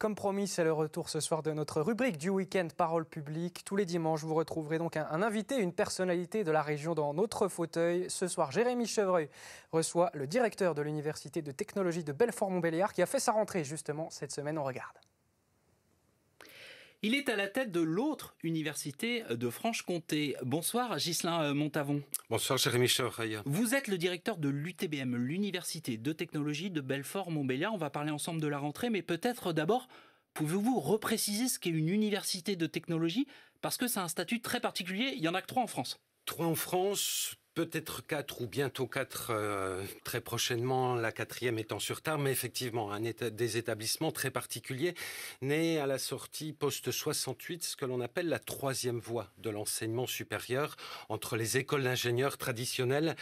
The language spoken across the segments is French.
Comme promis, c'est le retour ce soir de notre rubrique du week-end Parole publique. Tous les dimanches, vous retrouverez donc un, un, invité, une personnalité de la région dans notre fauteuil. Ce soir, Jérémy Chevreuil reçoit le directeur de l'Université de technologie de Belfort-Montbéliard qui a fait sa rentrée justement cette semaine. On regarde. Il est à la tête de l'autre université de Franche-Comté. Bonsoir Gislain euh, Montavon. Bonsoir Jérémy Chavraya. Vous êtes le directeur de l'UTBM, l'université de technologie de Belfort-Montbéliard. On va parler ensemble de la rentrée, mais peut-être d'abord, pouvez-vous repréciser ce qu'est une université de technologie Parce que c'est un statut très particulier, il y en a que trois en France. Trois en France, peut-être quatre ou bientôt quatre euh, très prochainement, la quatrième étant sur tard, mais effectivement, un des établissements très particuliers, nés à la sortie post 68, ce que l'on appelle la troisième voie de l'enseignement supérieur entre les écoles d'ingénieurs traditionnelles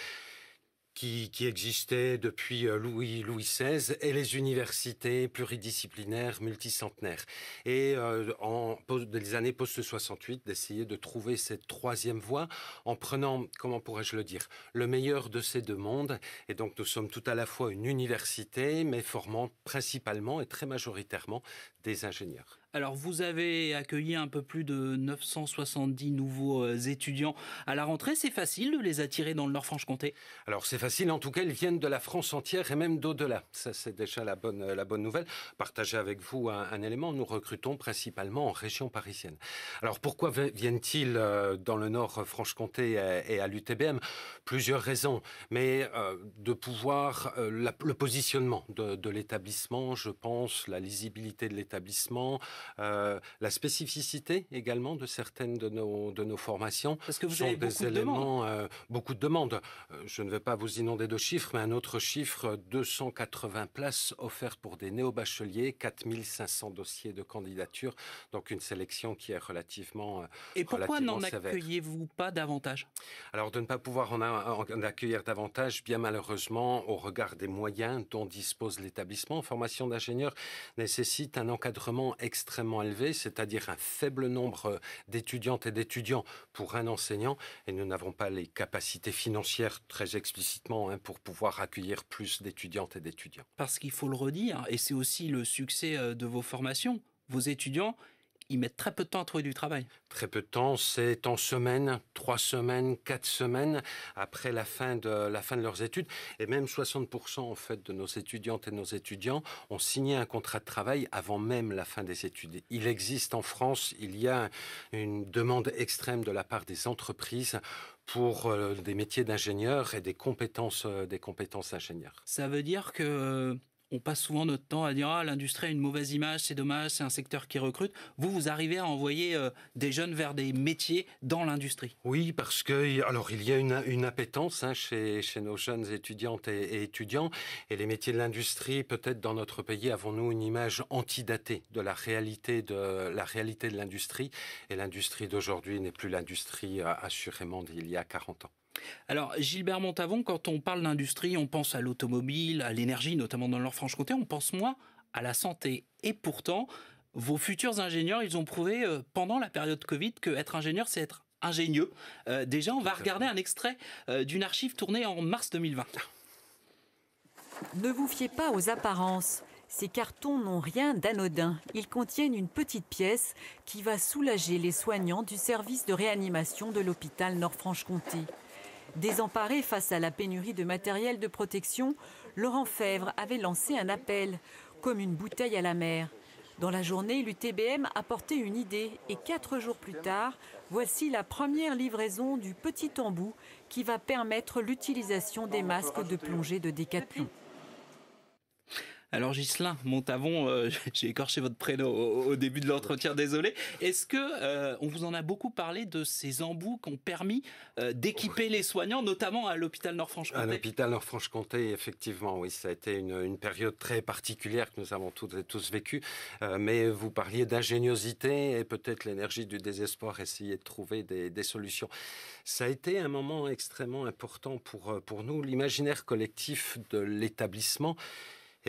qui, existait depuis euh, Louis, Louis XVI et les universités pluridisciplinaires multicentenaires. Et euh, en des années post-68, d'essayer de trouver cette troisième voie en prenant, comment pourrais-je le dire, le meilleur de ces deux mondes. Et donc nous sommes tout à la fois une université, mais formant principalement et très majoritairement des ingénieurs. Alors vous avez accueilli un peu plus de 970 nouveaux euh, étudiants à la rentrée. C'est facile de les attirer dans le Nord-Franche-Comté Alors c'est facile, en tout cas ils viennent de la France entière et même d'au-delà. Ça c'est déjà la bonne, euh, nouvelle. Partager avec vous un, élément, nous recrutons principalement en région parisienne. Alors pourquoi viennent-ils euh, dans le Nord-Franche-Comté et, à l'UTBM Plusieurs raisons, mais de pouvoir, le positionnement de l'établissement, je pense, la lisibilité de l'établissement, euh, la spécificité également de certaines de nos, de nos formations. Parce que vous sont avez des éléments, beaucoup de demandes. Euh, euh, je ne vais pas vous inonder de chiffres, mais un autre chiffre 280 places offertes pour des néo-bacheliers, 4500 dossiers de candidature. Donc une sélection qui est relativement. Et pourquoi n'en accueillez-vous pas davantage Alors de ne pas pouvoir en, accueillir davantage, bien malheureusement, au regard des moyens dont dispose l'établissement, formation d'ingénieur nécessite un encadrement extrêmement extrêmement élevé, c'est-à-dire un faible nombre euh, d'étudiantes et d'étudiants pour un enseignant, et nous n'avons pas les capacités financières très explicitement hein, pour pouvoir accueillir plus d'étudiantes et d'étudiants. Parce qu'il faut le redire, et c'est aussi le succès euh, de vos formations, vos étudiants, ils mettent très peu de temps à trouver du travail. Très peu de temps, c'est en semaine, trois semaines, quatre semaines après la fin de, la fin de leurs études. Et même 60% en fait de nos étudiantes et nos étudiants ont signé un contrat de travail avant même la fin des études. Il existe en France, il y a une demande extrême de la part des entreprises pour euh, des métiers d'ingénieurs et des compétences, euh, des compétences ingénieurs. Ça veut dire que euh, on passe souvent notre temps à dire ah l'industrie a une mauvaise image, c'est dommage, c'est un secteur qui recrute. Vous vous arrivez à envoyer euh, des jeunes vers des métiers dans l'industrie. Oui, parce que alors il y a une, appétence hein, chez, chez nos jeunes étudiantes et, étudiants et les métiers de l'industrie peut-être dans notre pays avons-nous une image antidatée de la réalité de la réalité de l'industrie et l'industrie d'aujourd'hui n'est plus l'industrie euh, assurément d'il y a 40 ans. Alors, Gilbert Montavon, quand on parle d'industrie, on pense à l'automobile, à l'énergie, notamment dans nord Franche-Comté, on pense moins à la santé. Et pourtant, vos futurs ingénieurs, ils ont prouvé euh, pendant la période Covid qu'être ingénieur, c'est être ingénieux. Euh, déjà, on va regarder un extrait euh, d'une archive tournée en mars 2020. Ne vous fiez pas aux apparences. Ces cartons n'ont rien d'anodin. Ils contiennent une petite pièce qui va soulager les soignants du service de réanimation de l'hôpital Nord-Franche-Comté. Désemparé face à la pénurie de matériel de protection, Laurent Fèvre avait lancé un appel, comme une bouteille à la mer. Dans la journée, l'UTBM a porté une idée et quatre jours plus tard, voici la première livraison du petit embout qui va permettre l'utilisation des masques de plongée de Décathlon. Alors Gislain Montavon, euh, j'ai écorché votre prénom au, début de l'entretien, désolé. Est-ce que euh, on vous en a beaucoup parlé de ces embouts qui ont permis euh, d'équiper les soignants, notamment à l'hôpital Nord-Franche-Comté À l'hôpital Nord-Franche-Comté, effectivement, oui, ça a été une, période très particulière que nous avons toutes et tous vécue. mais vous parliez d'ingéniosité et peut-être l'énergie du désespoir, essayer de trouver des, solutions. Ça a été un moment extrêmement important pour, pour nous, l'imaginaire collectif de l'établissement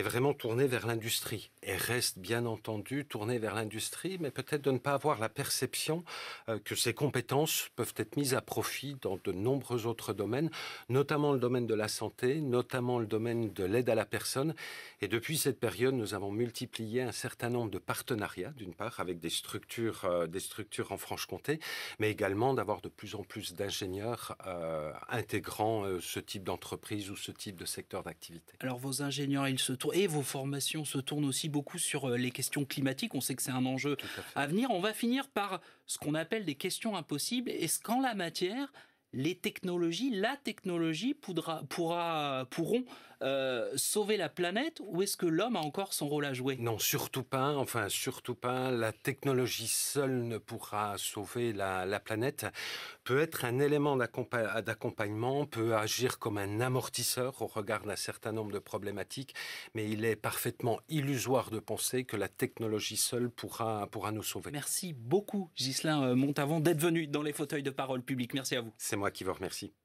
vraiment tournée vers l'industrie et reste bien entendu tournée vers l'industrie, mais peut-être de ne pas avoir la perception euh, que ces compétences peuvent être mises à profit dans de nombreux autres domaines, notamment le domaine de la santé, notamment le domaine de l'aide à la personne. Et depuis cette période, nous avons multiplié un certain nombre de partenariats, d'une part avec des structures, euh, des structures en Franche-Comté, mais également d'avoir de plus en plus d'ingénieurs euh, intégrant ce type d'entreprise ou ce type de secteur d'activité. Alors vos ingénieurs, ils se tournent et vos formations se tournent aussi beaucoup sur euh, les questions climatiques. On sait que c'est un enjeu à, venir. On va finir par ce qu'on appelle des questions impossibles. Est-ce qu'en la matière, les technologies, la technologie pourra pourront euh, sauver la planète ou est-ce que l'homme a encore son rôle à jouer Non, surtout pas. Enfin, surtout pas. La technologie seule ne pourra sauver la, planète. Peut être un élément d'accompagnement, peut agir comme un amortisseur au regard d'un certain nombre de problématiques, mais il est parfaitement illusoire de penser que la technologie seule pourra, pourra nous sauver. Merci beaucoup, Ghislain euh, Montavon, d'être venu dans les fauteuils de parole publique. Merci à vous. C'est moi qui vous remercie.